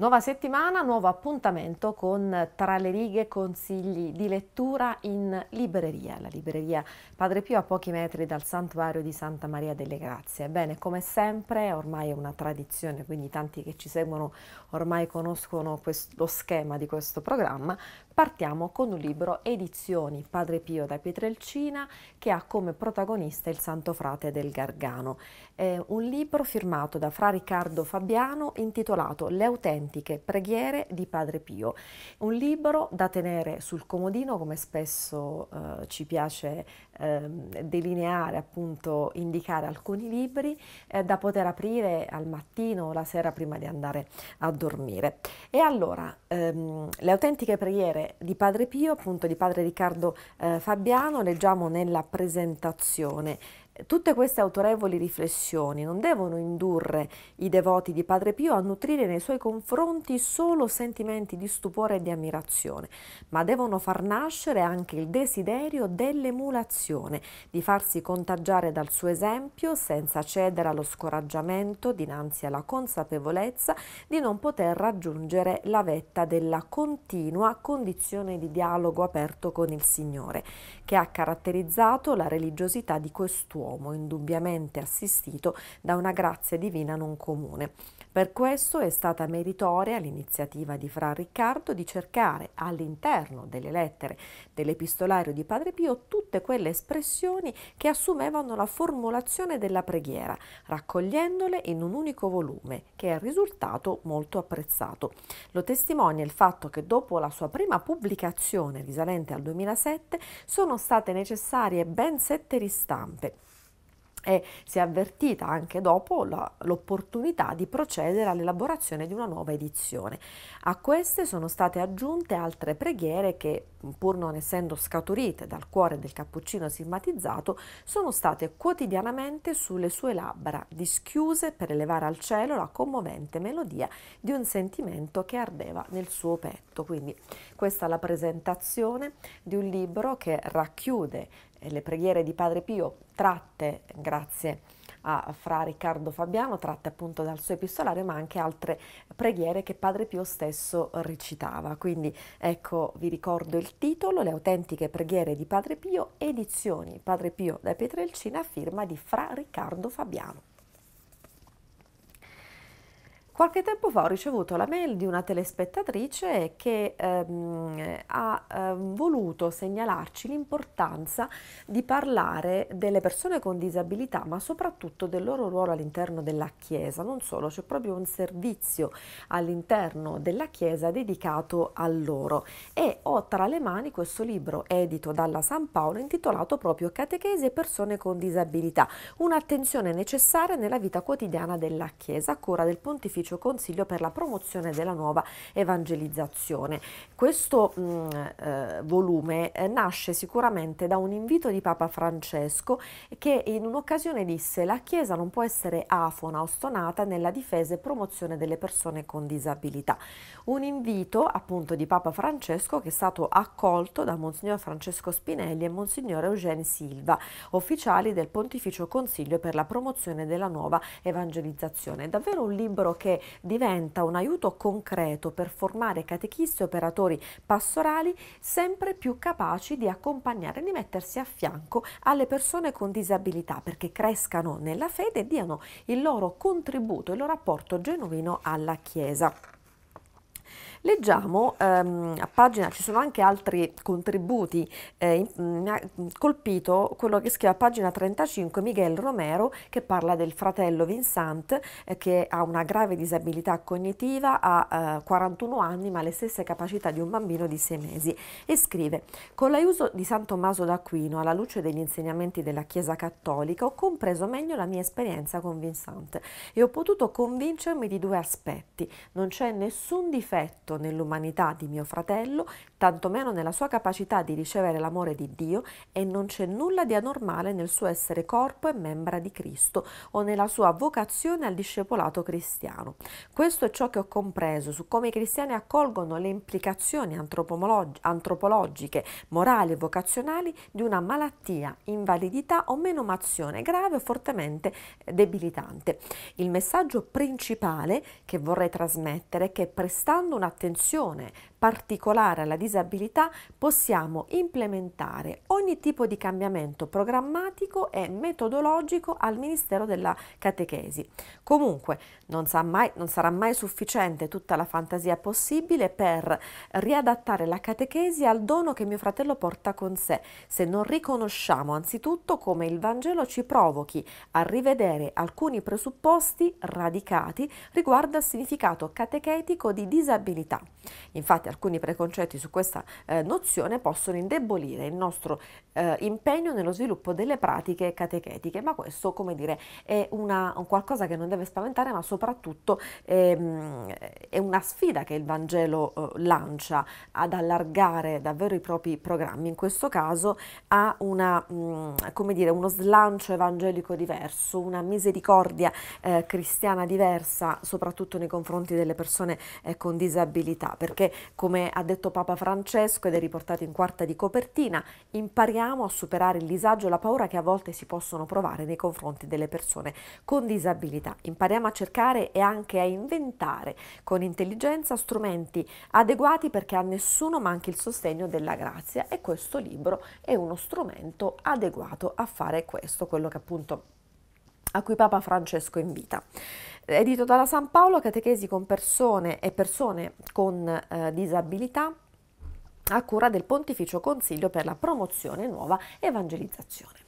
Nuova settimana, nuovo appuntamento con Tra le righe consigli di lettura in libreria, la libreria Padre Pio a pochi metri dal santuario di Santa Maria delle Grazie. Bene, come sempre, ormai è una tradizione, quindi tanti che ci seguono ormai conoscono questo, lo schema di questo programma, Partiamo con un libro Edizioni Padre Pio da Pietrelcina che ha come protagonista il Santo Frate del Gargano. È un libro firmato da Fra Riccardo Fabiano intitolato Le autentiche preghiere di Padre Pio. Un libro da tenere sul comodino come spesso eh, ci piace Ehm, delineare, appunto indicare alcuni libri eh, da poter aprire al mattino o la sera prima di andare a dormire. E allora ehm, le autentiche preghiere di Padre Pio, appunto di Padre Riccardo eh, Fabiano, leggiamo nella presentazione Tutte queste autorevoli riflessioni non devono indurre i devoti di Padre Pio a nutrire nei suoi confronti solo sentimenti di stupore e di ammirazione, ma devono far nascere anche il desiderio dell'emulazione, di farsi contagiare dal suo esempio senza cedere allo scoraggiamento dinanzi alla consapevolezza di non poter raggiungere la vetta della continua condizione di dialogo aperto con il Signore, che ha caratterizzato la religiosità di quest'uomo, indubbiamente assistito da una grazia divina non comune. Per questo è stata meritoria l'iniziativa di Fra Riccardo di cercare all'interno delle lettere dell'epistolario di Padre Pio tutte quelle espressioni che assumevano la formulazione della preghiera, raccogliendole in un unico volume, che è risultato molto apprezzato. Lo testimonia il fatto che dopo la sua prima pubblicazione risalente al 2007 sono state necessarie ben sette ristampe e si è avvertita anche dopo la, l'opportunità di procedere all'elaborazione di una nuova edizione. A queste sono state aggiunte altre preghiere che pur non essendo scaturite dal cuore del cappuccino stigmatizzato, sono state quotidianamente sulle sue labbra, dischiuse per elevare al cielo la commovente melodia di un sentimento che ardeva nel suo petto. Quindi questa è la presentazione di un libro che racchiude eh, le preghiere di Padre Pio tratte grazie a a Fra Riccardo Fabiano, tratte appunto dal suo epistolare, ma anche altre preghiere che Padre Pio stesso recitava. Quindi ecco, vi ricordo il titolo, Le autentiche preghiere di Padre Pio, edizioni Padre Pio da Pietrelcina, firma di Fra Riccardo Fabiano. Qualche tempo fa ho ricevuto la mail di una telespettatrice che ehm, ha eh, voluto segnalarci l'importanza di parlare delle persone con disabilità, ma soprattutto del loro ruolo all'interno della Chiesa. Non solo, c'è proprio un servizio all'interno della Chiesa dedicato a loro. E ho tra le mani questo libro edito dalla San Paolo intitolato proprio Catechesi e persone con disabilità, un'attenzione necessaria nella vita quotidiana della Chiesa a cura del pontificio Pontificio Consiglio per la promozione della nuova evangelizzazione. Questo mh, mm, eh, volume eh, nasce sicuramente da un invito di Papa Francesco che in un'occasione disse la Chiesa non può essere afona o stonata nella difesa e promozione delle persone con disabilità. Un invito appunto di Papa Francesco che è stato accolto da Monsignor Francesco Spinelli e Monsignore Eugene Silva, ufficiali del Pontificio Consiglio per la promozione della nuova evangelizzazione. È davvero un libro che diventa un aiuto concreto per formare catechisti e operatori pastorali sempre più capaci di accompagnare, e di mettersi a fianco alle persone con disabilità perché crescano nella fede e diano il loro contributo, il loro apporto genuino alla Chiesa. Leggiamo ehm, a pagina, ci sono anche altri contributi, eh, mm, mi ha colpito quello che scrive a pagina 35 Miguel Romero che parla del fratello Vincent eh, che ha una grave disabilità cognitiva, ha eh, 41 anni ma le stesse capacità di un bambino di 6 mesi e scrive con l'aiuto di San Tommaso d'Aquino alla luce degli insegnamenti della Chiesa Cattolica ho compreso meglio la mia esperienza con Vincent e ho potuto convincermi di due aspetti, non c'è nessun difetto rispetto nell'umanità di mio fratello, tantomeno nella sua capacità di ricevere l'amore di Dio e non c'è nulla di anormale nel suo essere corpo e membra di Cristo o nella sua vocazione al discepolato cristiano. Questo è ciò che ho compreso su come i cristiani accolgono le implicazioni antropolog- antropologiche, morali e vocazionali di una malattia, invalidità o menomazione grave o fortemente eh, debilitante. Il messaggio principale che vorrei trasmettere è che prestando dando un'attenzione particolare alla disabilità possiamo implementare ogni tipo di cambiamento programmatico e metodologico al Ministero della Catechesi. Comunque non, sa mai, non sarà mai sufficiente tutta la fantasia possibile per riadattare la catechesi al dono che mio fratello porta con sé, se non riconosciamo anzitutto come il Vangelo ci provochi a rivedere alcuni presupposti radicati riguardo al significato catechetico di disabilità. Infatti alcuni preconcetti su questa eh, nozione possono indebolire il nostro eh, impegno nello sviluppo delle pratiche catechetiche, ma questo come dire è una, un qualcosa che non deve spaventare, ma soprattutto ehm, è una sfida che il Vangelo eh, lancia ad allargare davvero i propri programmi, in questo caso a una, mh, mm, come dire, uno slancio evangelico diverso, una misericordia eh, cristiana diversa, soprattutto nei confronti delle persone eh, con disabilità, perché come ha detto Papa Francesco ed è riportato in quarta di copertina, impariamo a superare il disagio e la paura che a volte si possono provare nei confronti delle persone con disabilità. Impariamo a cercare e anche a inventare con intelligenza strumenti adeguati perché a nessuno manchi il sostegno della grazia e questo libro è uno strumento adeguato a fare questo, quello che appunto a cui Papa Francesco invita edito dalla San Paolo, Catechesi con persone e persone con eh, disabilità a cura del Pontificio Consiglio per la promozione e nuova evangelizzazione.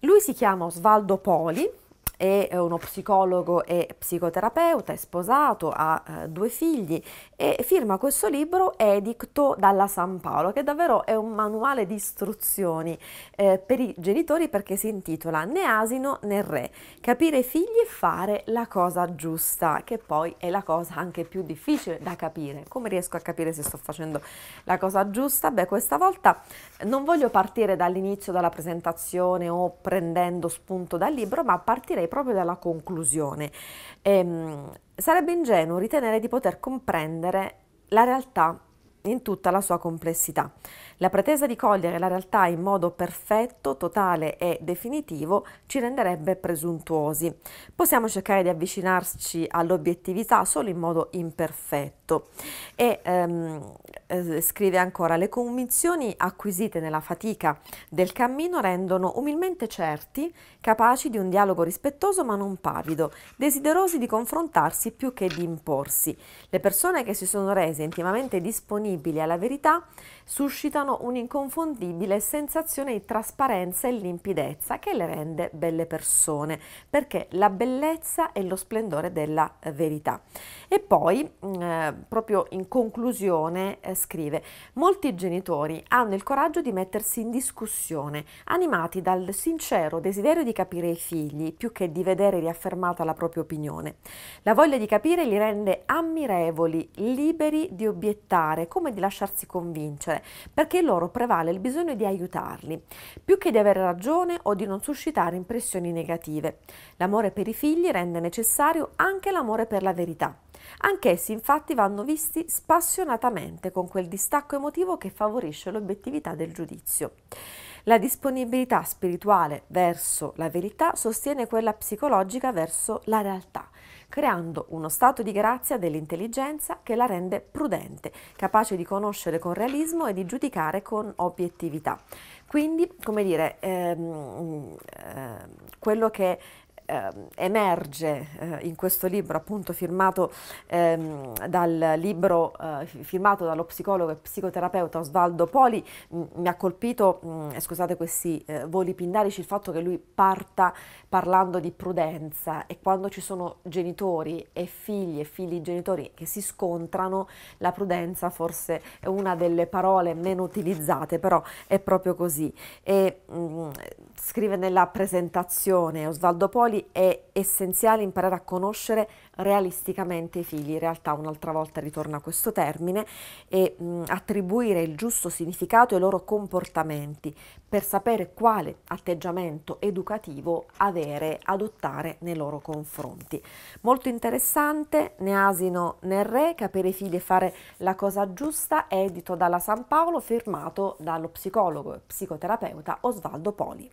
Lui si chiama Osvaldo Poli, è eh, uno psicologo e psicoterapeuta, è sposato, ha eh, due figli e firma questo libro edicto dalla San Paolo, che davvero è un manuale di istruzioni eh, per i genitori perché si intitola Né asino né re, capire i figli e fare la cosa giusta, che poi è la cosa anche più difficile da capire. Come riesco a capire se sto facendo la cosa giusta? Beh, questa volta non voglio partire dall'inizio dalla presentazione o prendendo spunto dal libro, ma partirei proprio dalla conclusione. Ehm, sarebbe ingenuo ritenere di poter comprendere la realtà in tutta la sua complessità. La pretesa di cogliere la realtà in modo perfetto, totale e definitivo ci renderebbe presuntuosi. Possiamo cercare di avvicinarci all'obiettività solo in modo imperfetto. E ehm, eh, scrive ancora, le convinzioni acquisite nella fatica del cammino rendono umilmente certi, capaci di un dialogo rispettoso ma non pavido, desiderosi di confrontarsi più che di imporsi. Le persone che si sono rese intimamente disponibili disponibili alla verità suscitano un'inconfondibile sensazione di trasparenza e limpidezza che le rende belle persone, perché la bellezza è lo splendore della eh, verità. E poi, mm, eh, proprio in conclusione, eh, scrive, molti genitori hanno il coraggio di mettersi in discussione, animati dal sincero desiderio di capire i figli, più che di vedere riaffermata la propria opinione. La voglia di capire li rende ammirevoli, liberi di obiettare, come di lasciarsi convincere, perché in loro prevale il bisogno di aiutarli, più che di avere ragione o di non suscitare impressioni negative. L'amore per i figli rende necessario anche l'amore per la verità. Anch'essi infatti vanno visti spassionatamente con quel distacco emotivo che favorisce l'obiettività del giudizio. La disponibilità spirituale verso la verità sostiene quella psicologica verso la realtà creando uno stato di grazia dell'intelligenza che la rende prudente, capace di conoscere con realismo e di giudicare con obiettività. Quindi, come dire, ehm, ehm, quello che Ehm, emerge eh, in questo libro appunto firmato, ehm, dal libro, eh, firmato dallo psicologo e psicoterapeuta Osvaldo Poli mi ha colpito, mh, mm, scusate questi eh, voli pindarici, il fatto che lui parta parlando di prudenza e quando ci sono genitori e figli e figli genitori che si scontrano, la prudenza forse è una delle parole meno utilizzate, però è proprio così. E, mh, mm, scrive nella presentazione Osvaldo Poli, è essenziale imparare a conoscere realisticamente i figli. In realtà un'altra volta ritorna questo termine e mh, attribuire il giusto significato ai loro comportamenti per sapere quale atteggiamento educativo avere, adottare nei loro confronti. Molto interessante, né asino né re, capire i figli e fare la cosa giusta, edito dalla San Paolo, firmato dallo psicologo e psicoterapeuta Osvaldo Poli.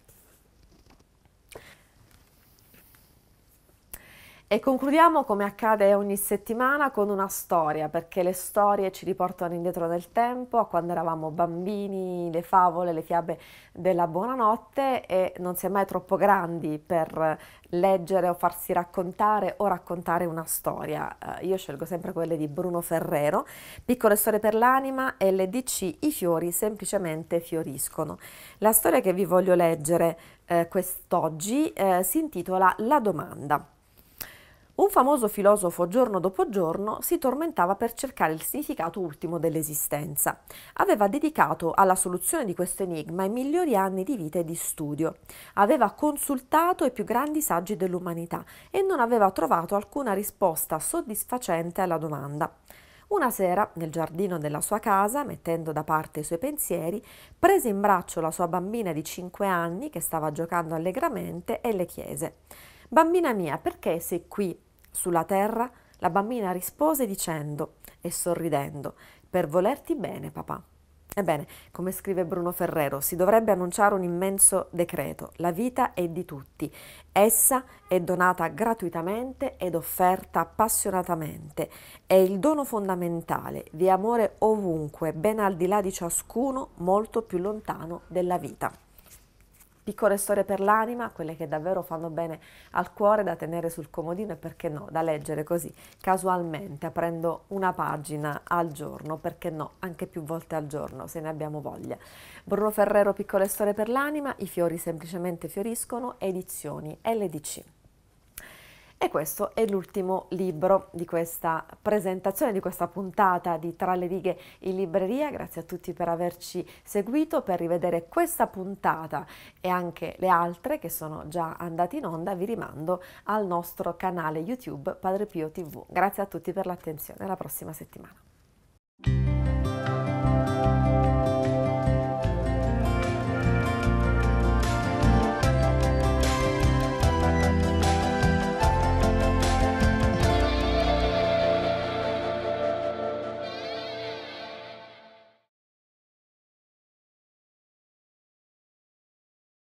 E concludiamo come accade ogni settimana con una storia, perché le storie ci riportano indietro nel tempo, a quando eravamo bambini, le favole, le fiabe della buonanotte e non si è mai troppo grandi per leggere o farsi raccontare o raccontare una storia. Eh, io scelgo sempre quelle di Bruno Ferrero, Piccole storie per l'anima, e LDC, i fiori semplicemente fioriscono. La storia che vi voglio leggere eh, quest'oggi eh, si intitola La domanda. Un famoso filosofo giorno dopo giorno si tormentava per cercare il significato ultimo dell'esistenza. Aveva dedicato alla soluzione di questo enigma i migliori anni di vita e di studio. Aveva consultato i più grandi saggi dell'umanità e non aveva trovato alcuna risposta soddisfacente alla domanda. Una sera, nel giardino della sua casa, mettendo da parte i suoi pensieri, prese in braccio la sua bambina di 5 anni che stava giocando allegramente e le chiese Bambina mia, perché sei qui sulla terra la bambina rispose dicendo e sorridendo, per volerti bene, papà. Ebbene, come scrive Bruno Ferrero, si dovrebbe annunciare un immenso decreto. La vita è di tutti. Essa è donata gratuitamente ed offerta appassionatamente. È il dono fondamentale di amore ovunque, ben al di là di ciascuno, molto più lontano della vita piccole storie per l'anima, quelle che davvero fanno bene al cuore da tenere sul comodino e perché no, da leggere così casualmente, aprendo una pagina al giorno, perché no, anche più volte al giorno se ne abbiamo voglia. Bruno Ferrero, piccole storie per l'anima, i fiori semplicemente fioriscono, edizioni LDC. E questo è l'ultimo libro di questa presentazione, di questa puntata di Tra le righe in libreria. Grazie a tutti per averci seguito, per rivedere questa puntata e anche le altre che sono già andate in onda. Vi rimando al nostro canale YouTube Padre Pio TV. Grazie a tutti per l'attenzione, alla prossima settimana.